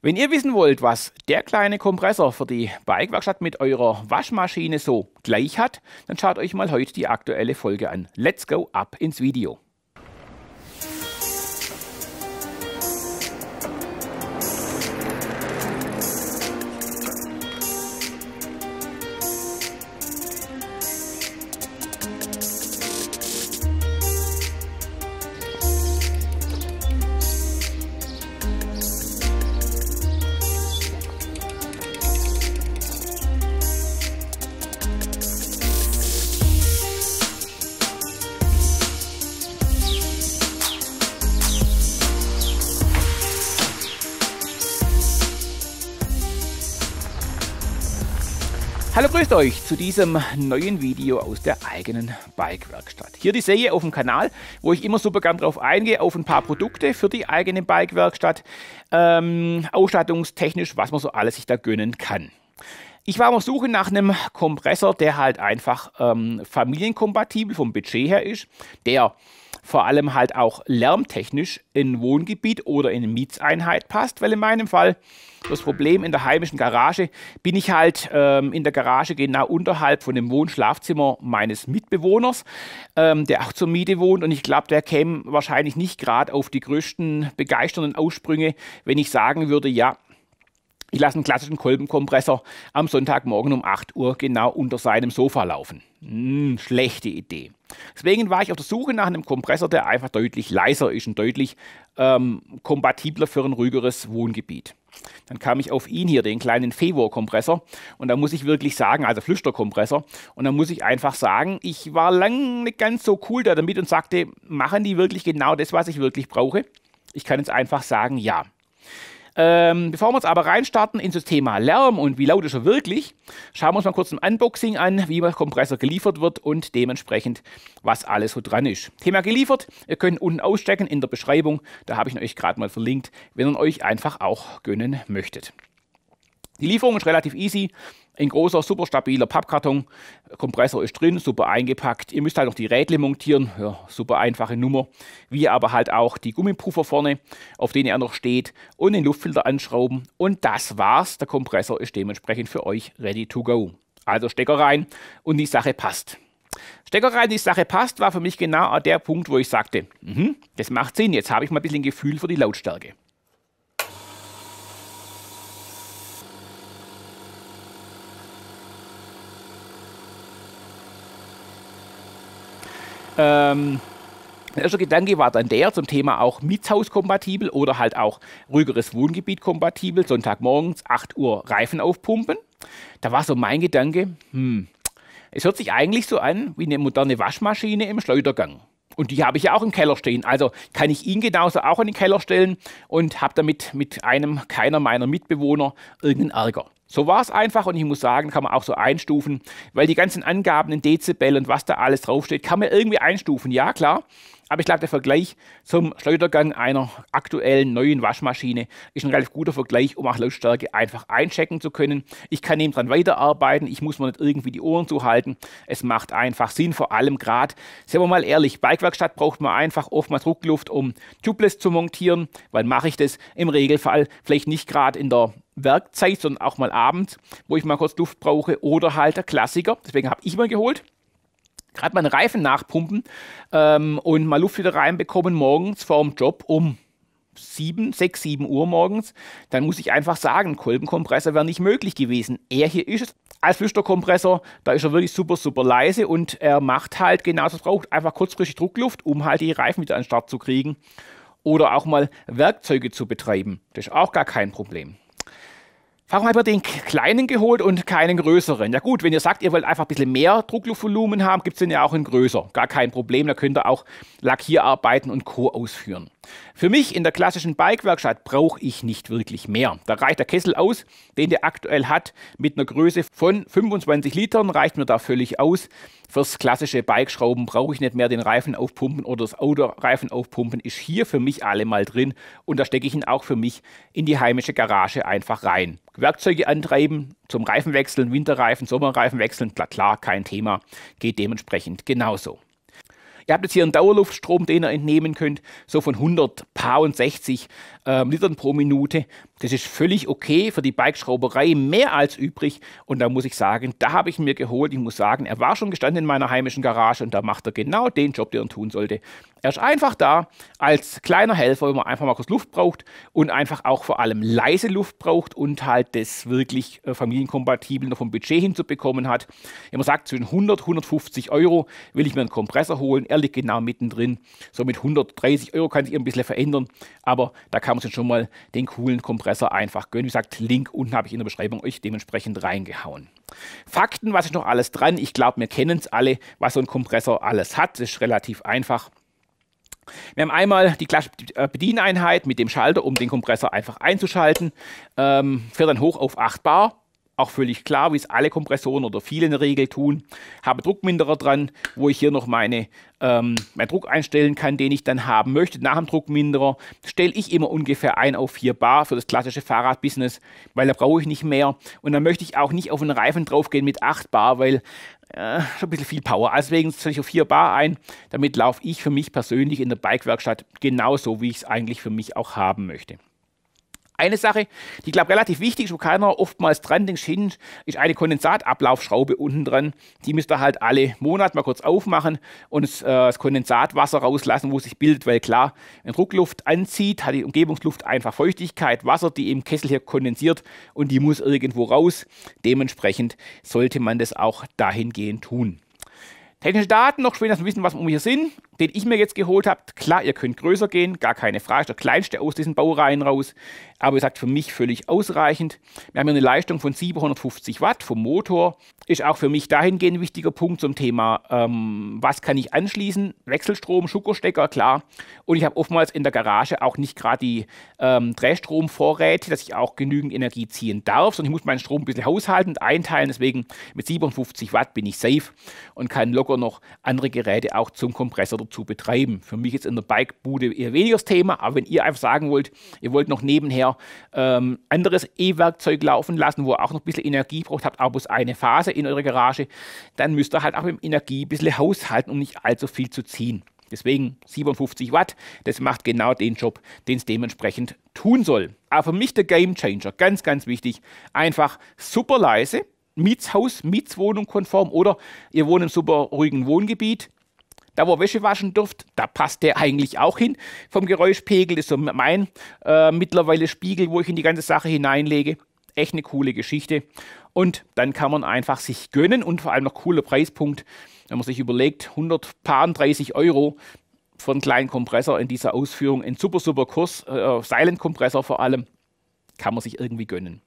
Wenn ihr wissen wollt, was der kleine Kompressor für die Bikewerkstatt mit eurer Waschmaschine so gleich hat, dann schaut euch mal heute die aktuelle Folge an. Let's go ab ins Video. Hallo, grüßt euch zu diesem neuen Video aus der eigenen Bike-Werkstatt. Hier die Serie auf dem Kanal, wo ich immer super gern drauf eingehe, auf ein paar Produkte für die eigene Bike-Werkstatt, ähm, ausstattungstechnisch, was man so alles sich da gönnen kann. Ich war auf Suche nach einem Kompressor, der halt einfach ähm, familienkompatibel vom Budget her ist, der vor allem halt auch lärmtechnisch in Wohngebiet oder in Mietseinheit passt, weil in meinem Fall das Problem in der heimischen Garage bin ich halt ähm, in der Garage genau unterhalb von dem Wohnschlafzimmer meines Mitbewohners, ähm, der auch zur Miete wohnt und ich glaube, der käme wahrscheinlich nicht gerade auf die größten begeisternden Aussprünge, wenn ich sagen würde, ja, ich lasse einen klassischen Kolbenkompressor am Sonntagmorgen um 8 Uhr genau unter seinem Sofa laufen. Hm, schlechte Idee. Deswegen war ich auf der Suche nach einem Kompressor, der einfach deutlich leiser ist und deutlich ähm, kompatibler für ein ruhigeres Wohngebiet. Dann kam ich auf ihn hier, den kleinen Fevor-Kompressor. Und da muss ich wirklich sagen, also Flüsterkompressor. Und da muss ich einfach sagen, ich war lange nicht ganz so cool da damit und sagte, machen die wirklich genau das, was ich wirklich brauche? Ich kann jetzt einfach sagen, ja. Ähm, bevor wir uns aber reinstarten in das Thema Lärm und wie laut ist er wirklich, schauen wir uns mal kurz ein Unboxing an, wie der Kompressor geliefert wird und dementsprechend, was alles so dran ist. Thema geliefert, ihr könnt unten ausstecken in der Beschreibung, da habe ich ihn euch gerade mal verlinkt, wenn ihr ihn euch einfach auch gönnen möchtet. Die Lieferung ist relativ easy. Ein großer, super stabiler Pappkarton. Kompressor ist drin, super eingepackt. Ihr müsst halt noch die Rädle montieren. Ja, super einfache Nummer. Wie aber halt auch die Gummipuffer vorne, auf denen er noch steht. Und den Luftfilter anschrauben. Und das war's. Der Kompressor ist dementsprechend für euch ready to go. Also Stecker rein und die Sache passt. Stecker rein, die Sache passt, war für mich genau der Punkt, wo ich sagte, mh, das macht Sinn. Jetzt habe ich mal ein bisschen Gefühl für die Lautstärke. Ähm, der erste Gedanke war dann der zum Thema auch Mietshaus kompatibel oder halt auch ruhigeres Wohngebiet kompatibel, Sonntagmorgens 8 Uhr Reifen aufpumpen. Da war so mein Gedanke, hm, es hört sich eigentlich so an wie eine moderne Waschmaschine im Schleudergang. Und die habe ich ja auch im Keller stehen. Also kann ich ihn genauso auch in den Keller stellen und habe damit mit einem keiner meiner Mitbewohner irgendeinen Ärger. So war es einfach und ich muss sagen, kann man auch so einstufen, weil die ganzen Angaben in Dezibel und was da alles draufsteht, kann man irgendwie einstufen. Ja, klar. Aber ich glaube, der Vergleich zum Schleudergang einer aktuellen neuen Waschmaschine ist ein relativ guter Vergleich, um auch Lautstärke einfach einchecken zu können. Ich kann eben dran weiterarbeiten, ich muss mir nicht irgendwie die Ohren zuhalten. Es macht einfach Sinn, vor allem gerade, sind wir mal ehrlich, Bikewerkstatt braucht man einfach oftmals Druckluft, um Tubeless zu montieren. Weil mache ich das? Im Regelfall vielleicht nicht gerade in der Werkzeit, sondern auch mal abends, wo ich mal kurz Luft brauche oder halt der Klassiker. Deswegen habe ich mal geholt. Gerade meinen Reifen nachpumpen ähm, und mal Luft wieder reinbekommen morgens vorm Job um 7, 6, 7 Uhr morgens, dann muss ich einfach sagen, Kolbenkompressor wäre nicht möglich gewesen. Er hier ist es. Als Flüsterkompressor, da ist er wirklich super, super leise und er macht halt genauso, was braucht. Einfach kurzfristig Druckluft, um halt die Reifen wieder an den Start zu kriegen. Oder auch mal Werkzeuge zu betreiben. Das ist auch gar kein Problem. Warum habt ihr den kleinen geholt und keinen größeren? Ja gut, wenn ihr sagt, ihr wollt einfach ein bisschen mehr Druckluftvolumen haben, gibt es den ja auch in größer. Gar kein Problem, da könnt ihr auch Lackierarbeiten und Co. ausführen. Für mich in der klassischen Bike-Werkstatt brauche ich nicht wirklich mehr. Da reicht der Kessel aus, den der aktuell hat, mit einer Größe von 25 Litern, reicht mir da völlig aus. Fürs klassische Bike-Schrauben brauche ich nicht mehr den Reifen aufpumpen oder das Autoreifen aufpumpen, ist hier für mich allemal drin und da stecke ich ihn auch für mich in die heimische Garage einfach rein. Werkzeuge antreiben, zum Reifen wechseln, Winterreifen, Sommerreifen wechseln, klar, kein Thema, geht dementsprechend genauso. Ihr habt jetzt hier einen Dauerluftstrom, den ihr entnehmen könnt, so von 100 Paar und 60 äh, Litern pro Minute. Das ist völlig okay für die Bikeschrauberei, mehr als übrig. Und da muss ich sagen, da habe ich ihn mir geholt. Ich muss sagen, er war schon gestanden in meiner heimischen Garage und da macht er genau den Job, den er tun sollte. Er ist einfach da als kleiner Helfer, wenn man einfach mal kurz Luft braucht und einfach auch vor allem leise Luft braucht und halt das wirklich äh, familienkompatibel noch vom Budget hinzubekommen hat. Wenn man sagt, zwischen 100, 150 Euro will ich mir einen Kompressor holen. Er liegt genau mittendrin. So mit 130 Euro kann sich ein bisschen verändern, aber da kann man sich schon mal den coolen Kompressor Presser einfach gönnen. Wie gesagt, Link unten habe ich in der Beschreibung euch dementsprechend reingehauen. Fakten, was ist noch alles dran? Ich glaube, wir kennen es alle, was so ein Kompressor alles hat. Das ist relativ einfach. Wir haben einmal die äh, Bedieneinheit mit dem Schalter, um den Kompressor einfach einzuschalten. Ähm, fährt dann hoch auf 8 Bar auch völlig klar, wie es alle Kompressoren oder viele in der Regel tun. Habe Druckminderer dran, wo ich hier noch meine, ähm, meinen Druck einstellen kann, den ich dann haben möchte. Nach dem Druckminderer stelle ich immer ungefähr ein auf 4 Bar für das klassische Fahrradbusiness, weil da brauche ich nicht mehr. Und dann möchte ich auch nicht auf einen Reifen draufgehen mit 8 Bar, weil äh, schon ein bisschen viel Power. Also deswegen stelle ich auf 4 Bar ein. Damit laufe ich für mich persönlich in der Bikewerkstatt genauso, wie ich es eigentlich für mich auch haben möchte. Eine Sache, die glaube relativ wichtig ist, wo keiner oftmals dran denkt, ist eine Kondensatablaufschraube unten dran. Die müsst ihr halt alle Monate mal kurz aufmachen und das, äh, das Kondensatwasser rauslassen, wo es sich bildet, weil klar, wenn Druckluft anzieht, hat die Umgebungsluft einfach Feuchtigkeit, Wasser, die im Kessel hier kondensiert und die muss irgendwo raus. Dementsprechend sollte man das auch dahingehend tun. Technische Daten, noch schön, dass wir wissen, was wir hier sind den ich mir jetzt geholt habe, klar, ihr könnt größer gehen, gar keine Frage, ist der kleinste aus diesen Baureihen raus, aber wie gesagt, für mich völlig ausreichend. Wir haben hier eine Leistung von 750 Watt vom Motor, ist auch für mich dahingehend ein wichtiger Punkt zum Thema, ähm, was kann ich anschließen, Wechselstrom, Schuckerstecker, klar. Und ich habe oftmals in der Garage auch nicht gerade die ähm, Drehstromvorräte, dass ich auch genügend Energie ziehen darf, sondern ich muss meinen Strom ein bisschen haushaltend einteilen, deswegen mit 57 Watt bin ich safe und kann locker noch andere Geräte auch zum Kompressor zu betreiben. Für mich jetzt in der Bikebude eher weniger das Thema, aber wenn ihr einfach sagen wollt, ihr wollt noch nebenher ähm, anderes E-Werkzeug laufen lassen, wo ihr auch noch ein bisschen Energie braucht, habt aber bloß eine Phase in eurer Garage, dann müsst ihr halt auch mit Energie ein bisschen haushalten, um nicht allzu viel zu ziehen. Deswegen 57 Watt, das macht genau den Job, den es dementsprechend tun soll. Aber für mich der Gamechanger, ganz, ganz wichtig, einfach super leise, Mietshaus, Mietswohnung konform oder ihr wohnt im super ruhigen Wohngebiet, da, wo Wäsche waschen durft, da passt der eigentlich auch hin. Vom Geräuschpegel ist so mein äh, mittlerweile Spiegel, wo ich in die ganze Sache hineinlege. Echt eine coole Geschichte. Und dann kann man einfach sich gönnen und vor allem noch cooler Preispunkt, wenn man sich überlegt, 130 Euro für einen kleinen Kompressor in dieser Ausführung, ein super, super Kurs, äh, Silent-Kompressor vor allem, kann man sich irgendwie gönnen.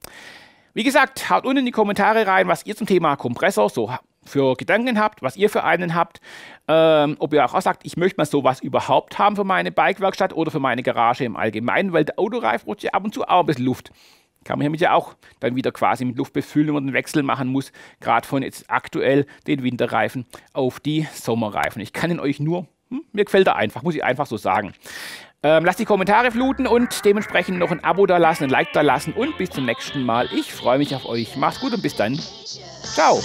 Wie gesagt, haut unten in die Kommentare rein, was ihr zum Thema Kompressor so habt für Gedanken habt, was ihr für einen habt, ähm, ob ihr auch sagt, ich möchte mal sowas überhaupt haben für meine Bikewerkstatt oder für meine Garage im Allgemeinen, weil der Autoreif rutscht ja ab und zu auch ein bisschen Luft. Kann man hiermit ja auch dann wieder quasi mit Luft befüllen und einen Wechsel machen muss, gerade von jetzt aktuell den Winterreifen auf die Sommerreifen. Ich kann ihn euch nur, hm, mir gefällt er einfach, muss ich einfach so sagen. Ähm, lasst die Kommentare fluten und dementsprechend noch ein Abo da lassen, ein Like da lassen und bis zum nächsten Mal. Ich freue mich auf euch. Macht's gut und bis dann. Ciao.